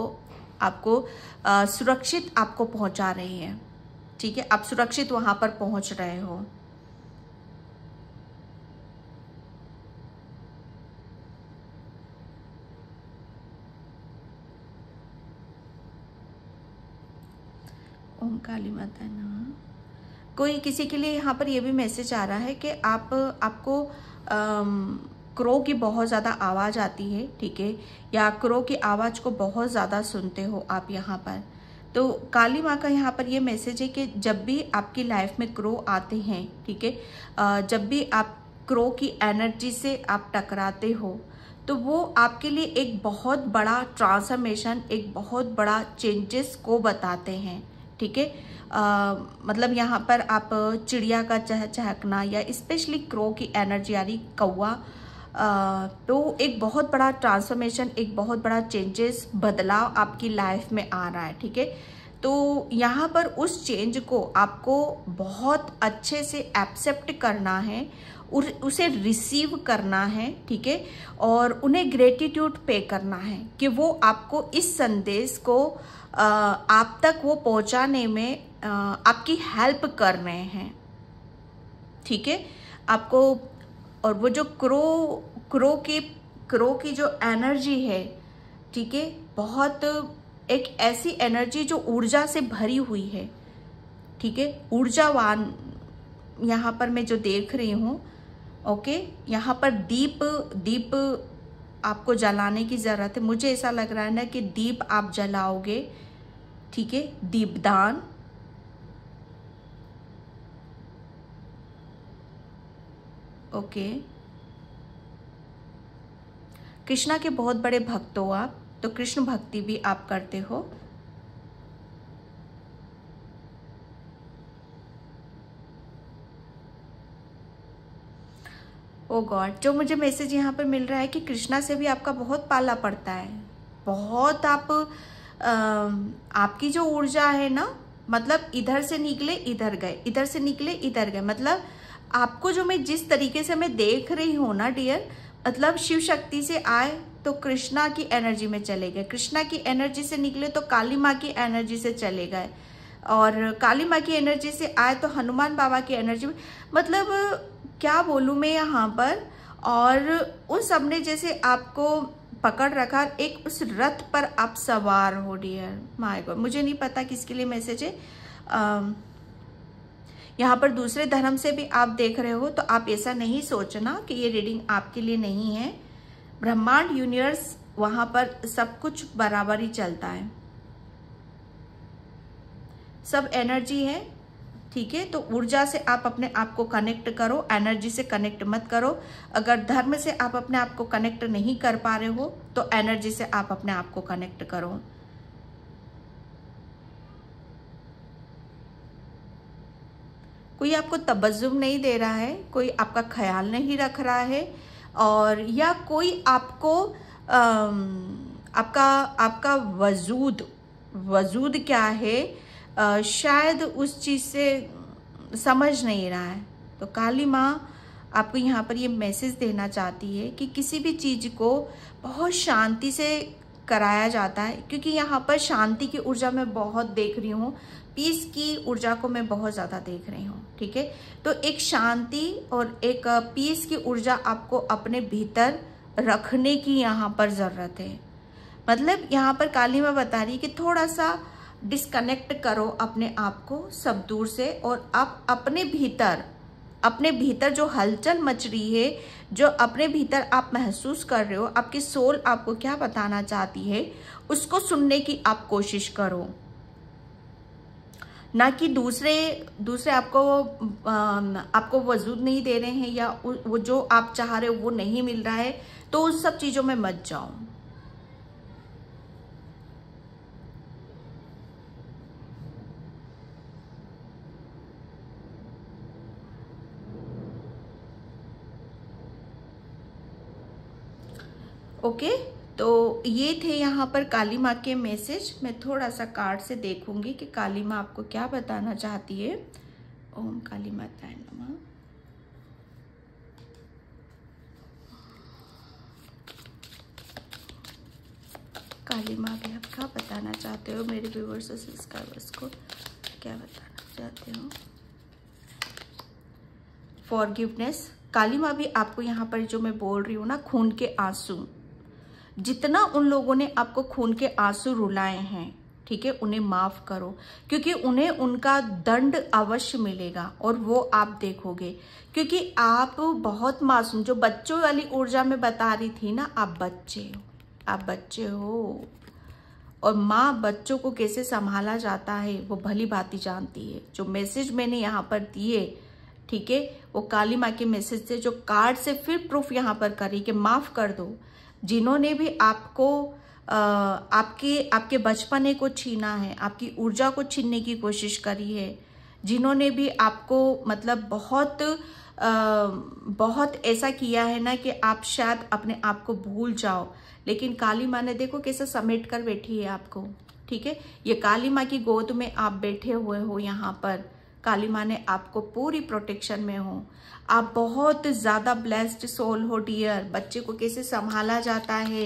आपको आ, सुरक्षित आपको पहुँचा रही है ठीक है आप सुरक्षित वहाँ पर पहुँच रहे हो काली माता नमः कोई किसी के लिए यहाँ पर ये भी मैसेज आ रहा है कि आप आपको आम, क्रो की बहुत ज़्यादा आवाज़ आती है ठीक है या क्रो की आवाज़ को बहुत ज़्यादा सुनते हो आप यहाँ पर तो काली माँ का यहाँ पर ये मैसेज है कि जब भी आपकी लाइफ में क्रो आते हैं ठीक है जब भी आप क्रो की एनर्जी से आप टकराते हो तो वो आपके लिए एक बहुत बड़ा ट्रांसफॉर्मेशन एक बहुत बड़ा चेंजेस को बताते हैं ठीक है मतलब यहाँ पर आप चिड़िया का चह चहकना या स्पेशली क्रो की एनर्जी यानी कौआ तो एक बहुत बड़ा ट्रांसफॉर्मेशन एक बहुत बड़ा चेंजेस बदलाव आपकी लाइफ में आ रहा है ठीक है तो यहाँ पर उस चेंज को आपको बहुत अच्छे से एक्सेप्ट करना है उसे रिसीव करना है ठीक है और उन्हें ग्रेटिट्यूड पे करना है कि वो आपको इस संदेश को आप तक वो पहुंचाने में आपकी हेल्प कर रहे हैं ठीक है आपको और वो जो क्रो क्रो की क्रो की जो एनर्जी है ठीक है बहुत एक ऐसी एनर्जी जो ऊर्जा से भरी हुई है ठीक है ऊर्जावान यहाँ पर मैं जो देख रही हूँ ओके यहाँ पर दीप दीप आपको जलाने की ज़रूरत है मुझे ऐसा लग रहा है ना कि दीप आप जलाओगे ठीक है दीपदान ओके कृष्णा के बहुत बड़े भक्त हो आप तो कृष्ण भक्ति भी आप करते हो ओ oh गॉड जो मुझे मैसेज यहाँ पर मिल रहा है कि कृष्णा से भी आपका बहुत पाला पड़ता है बहुत आप आपकी जो ऊर्जा है ना मतलब इधर से निकले इधर गए इधर से निकले इधर गए मतलब आपको जो मैं जिस तरीके से मैं देख रही हूँ ना डियर मतलब शिव शक्ति से आए तो कृष्णा की एनर्जी में चले गए कृष्णा की एनर्जी से निकले तो काली माँ की एनर्जी से चले गए और काली माँ की एनर्जी से आए तो हनुमान बाबा की एनर्जी में मतलब क्या बोलूँ मैं यहाँ पर और उन सबने जैसे आपको पकड़ रखा एक उस रथ पर आप सवार हो डियर माय गॉड मुझे नहीं पता किसके लिए मैसेज है यहाँ पर दूसरे धर्म से भी आप देख रहे हो तो आप ऐसा नहीं सोचना कि ये रीडिंग आपके लिए नहीं है ब्रह्मांड यूनिवर्स वहां पर सब कुछ बराबर ही चलता है सब एनर्जी है ठीक है तो ऊर्जा से आप अपने आप को कनेक्ट करो एनर्जी से कनेक्ट मत करो अगर धर्म से आप अपने आप को कनेक्ट नहीं कर पा रहे हो तो एनर्जी से आप अपने आप को कनेक्ट करो कोई आपको तबज्जुम नहीं दे रहा है कोई आपका ख्याल नहीं रख रहा है और या कोई आपको आ, आपका आपका वजूद वजूद क्या है शायद उस चीज़ से समझ नहीं रहा है तो काली माँ आपको यहाँ पर ये मैसेज देना चाहती है कि किसी भी चीज़ को बहुत शांति से कराया जाता है क्योंकि यहाँ पर शांति की ऊर्जा मैं बहुत देख रही हूँ पीस की ऊर्जा को मैं बहुत ज़्यादा देख रही हूँ ठीक है तो एक शांति और एक पीस की ऊर्जा आपको अपने भीतर रखने की यहाँ पर ज़रूरत है मतलब यहाँ पर काली माँ बता रही कि थोड़ा सा डिस्कनेक्ट करो अपने आप को सब दूर से और आप अपने भीतर अपने भीतर जो हलचल मच रही है जो अपने भीतर आप महसूस कर रहे हो आपकी सोल आपको क्या बताना चाहती है उसको सुनने की आप कोशिश करो ना कि दूसरे दूसरे आपको आपको वजूद नहीं दे रहे हैं या वो जो आप चाह रहे हो वो नहीं मिल रहा है तो उन सब चीज़ों में मत जाओ ओके तो ये थे यहाँ पर काली माँ के मैसेज मैं थोड़ा सा कार्ड से देखूंगी कि काली माँ आपको क्या बताना चाहती है ओम काली माता नमः काली माँ भी आप क्या बताना चाहते हो मेरे व्यूवर्स और सब्सक्राइबर्स को क्या बताना चाहते हो फॉर काली माँ भी आपको यहाँ पर जो मैं बोल रही हूँ ना खून के आंसू जितना उन लोगों ने आपको खून के आंसू रुलाए हैं ठीक है उन्हें माफ करो क्योंकि उन्हें उनका दंड अवश्य मिलेगा और वो आप देखोगे क्योंकि आप बहुत मासूम जो बच्चों वाली ऊर्जा में बता रही थी ना आप बच्चे हो आप बच्चे हो और माँ बच्चों को कैसे संभाला जाता है वो भली भांति जानती है जो मैसेज मैंने यहाँ पर दिए ठीक है वो काली माँ के मैसेज से जो कार्ड से फिर प्रूफ यहाँ पर करी कि माफ़ कर दो जिन्होंने भी आपको आपके आपके बचपने को छीना है आपकी ऊर्जा को छीनने की कोशिश करी है जिन्होंने भी आपको मतलब बहुत आ, बहुत ऐसा किया है ना कि आप शायद अपने आप को भूल जाओ लेकिन काली माँ ने देखो कैसे समेट कर बैठी है आपको ठीक है ये काली माँ की गोद में आप बैठे हुए हो यहाँ पर काली माँ ने आपको पूरी प्रोटेक्शन में हो आप बहुत ज़्यादा ब्लेस्ड सोल हो डियर बच्चे को कैसे संभाला जाता है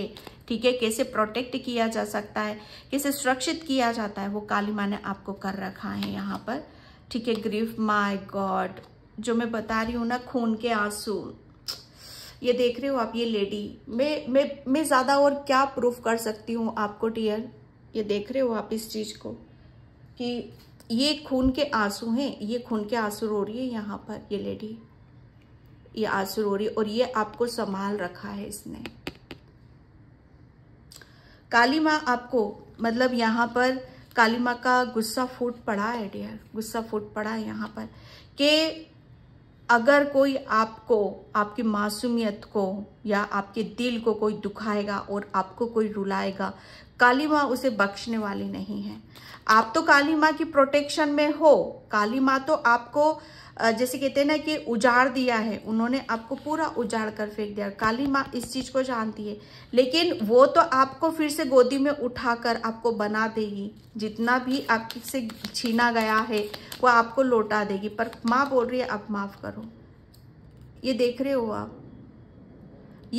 ठीक है कैसे प्रोटेक्ट किया जा सकता है कैसे सुरक्षित किया जाता है वो काली माँ ने आपको कर रखा है यहाँ पर ठीक है ग्रीफ माय गॉड जो मैं बता रही हूँ ना खून के आंसू ये देख रहे हो आप ये लेडी मैं मैं मैं ज़्यादा और क्या प्रूफ कर सकती हूँ आपको डियर ये देख रहे हो आप इस चीज़ को कि ये खून के आंसू हैं ये खून के आंसू रो रही है यहाँ पर ये लेडी ये आंसू रो रही है और ये आपको संभाल रखा है इसने काली माँ आपको मतलब यहाँ पर काली माँ का गुस्सा फूट पड़ा है डियर गुस्सा फूट पड़ा है यहाँ पर कि अगर कोई आपको आपकी मासूमियत को या आपके दिल को कोई दुखाएगा और आपको कोई रुलाएगा काली माँ उसे बख्शने वाली नहीं है आप तो काली माँ की प्रोटेक्शन में हो काली माँ तो आपको जैसे कहते हैं ना कि उजाड़ दिया है उन्होंने आपको पूरा उजाड़ कर फेंक दिया काली माँ इस चीज़ को जानती है लेकिन वो तो आपको फिर से गोदी में उठाकर आपको बना देगी जितना भी आपसे से छीना गया है वो आपको लौटा देगी पर माँ बोल रही है आप माफ़ करो ये देख रहे हो आप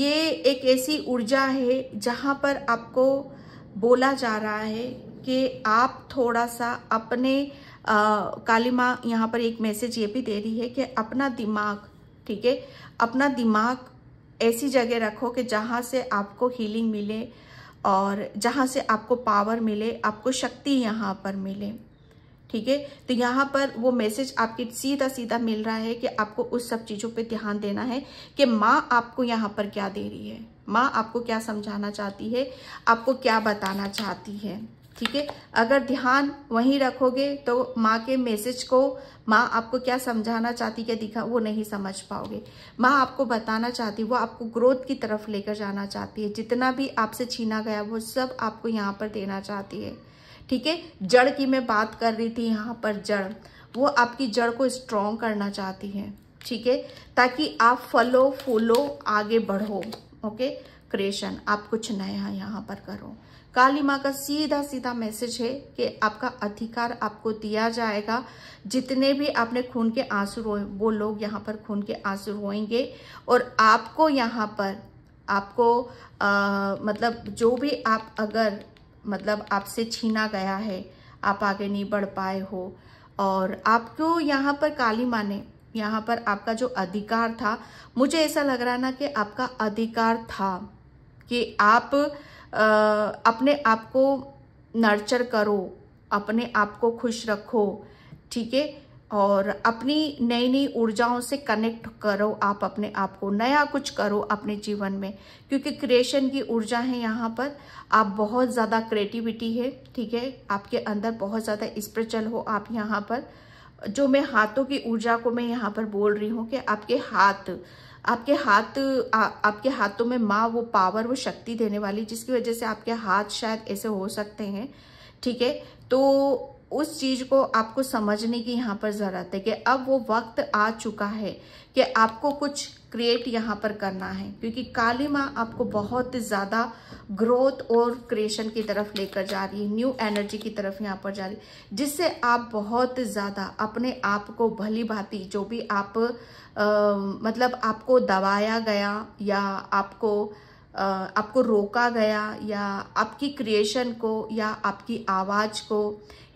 ये एक ऐसी ऊर्जा है जहां पर आपको बोला जा रहा है कि आप थोड़ा सा अपने काली माँ यहाँ पर एक मैसेज ये भी दे रही है कि अपना दिमाग ठीक है अपना दिमाग ऐसी जगह रखो कि जहाँ से आपको हीलिंग मिले और जहाँ से आपको पावर मिले आपको शक्ति यहाँ पर मिले ठीक है तो यहाँ पर वो मैसेज आपके सीधा सीधा मिल रहा है कि आपको उस सब चीज़ों पे ध्यान देना है कि माँ आपको यहाँ पर क्या दे रही है माँ आपको क्या समझाना चाहती है आपको क्या बताना चाहती है ठीक है अगर ध्यान वहीं रखोगे तो माँ के मैसेज को माँ आपको क्या समझाना चाहती क्या दिखा वो नहीं समझ पाओगे माँ आपको बताना चाहती वो आपको ग्रोथ की तरफ लेकर जाना चाहती है जितना भी आपसे छीना गया वो सब आपको यहाँ पर देना चाहती है ठीक है जड़ की मैं बात कर रही थी यहाँ पर जड़ वो आपकी जड़ को स्ट्रोंग करना चाहती है ठीक है ताकि आप फलो फूलो आगे बढ़ो ओके क्रिएशन आप कुछ नया यहाँ पर करो काली माँ का सीधा सीधा मैसेज है कि आपका अधिकार आपको दिया जाएगा जितने भी आपने खून के आंसू रोए वो लोग यहाँ पर खून के आंसू रोएंगे और आपको यहाँ पर आपको आ, मतलब जो भी आप अगर मतलब आपसे छीना गया है आप आगे नहीं बढ़ पाए हो और आपको यहाँ पर काली माँ ने यहाँ पर आपका जो अधिकार था मुझे ऐसा लग रहा ना कि आपका अधिकार था कि आप आ, अपने आप को नर्चर करो अपने आप को खुश रखो ठीक है और अपनी नई नई ऊर्जाओं से कनेक्ट करो आप अपने आप को नया कुछ करो अपने जीवन में क्योंकि क्रिएशन की ऊर्जा है यहाँ पर आप बहुत ज़्यादा क्रिएटिविटी है ठीक है आपके अंदर बहुत ज़्यादा स्पिरिचुअल हो आप यहाँ पर जो मैं हाथों की ऊर्जा को मैं यहाँ पर बोल रही हूँ कि आपके हाथ आपके हाथ आ, आपके हाथों में माँ वो पावर वो शक्ति देने वाली जिसकी वजह से आपके हाथ शायद ऐसे हो सकते हैं ठीक है तो उस चीज़ को आपको समझने की यहाँ पर ज़रूरत है कि अब वो वक्त आ चुका है कि आपको कुछ क्रिएट यहाँ पर करना है क्योंकि काली माँ आपको बहुत ज़्यादा ग्रोथ और क्रिएशन की तरफ लेकर जा रही है न्यू एनर्जी की तरफ यहाँ पर जा रही है जिससे आप बहुत ज़्यादा अपने आप को भली भांति जो भी आप आ, मतलब आपको दबाया गया या आपको आपको रोका गया या आपकी क्रिएशन को या आपकी आवाज़ को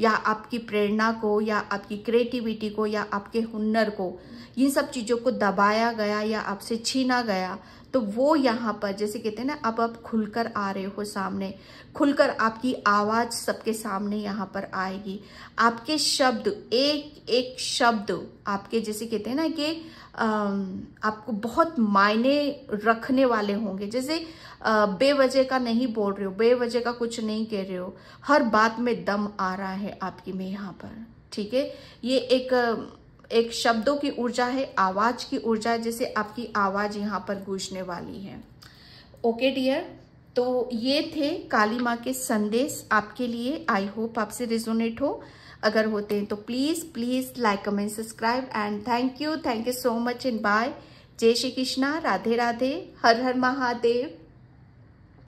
या आपकी प्रेरणा को या आपकी क्रिएटिविटी को या आपके हुनर को इन सब चीज़ों को दबाया गया या आपसे छीना गया तो वो यहाँ पर जैसे कहते हैं ना अब आप खुलकर आ रहे हो सामने खुलकर आपकी आवाज़ सबके सामने यहाँ पर आएगी आपके शब्द एक एक शब्द आपके जैसे कहते हैं ना कि आपको बहुत मायने रखने वाले होंगे जैसे बेवजह का नहीं बोल रहे हो बेवजह का कुछ नहीं कह रहे हो हर बात में दम आ रहा है आपकी में यहाँ पर ठीक है ये एक एक शब्दों की ऊर्जा है आवाज़ की ऊर्जा है जैसे आपकी आवाज़ यहाँ पर गूंजने वाली है ओके डियर तो ये थे काली माँ के संदेश आपके लिए आई होप आपसे रिजोनेट हो अगर होते हैं तो please please like comment subscribe and thank you thank you so much and bye जय श्री कृष्णा राधे राधे हर हर महादेव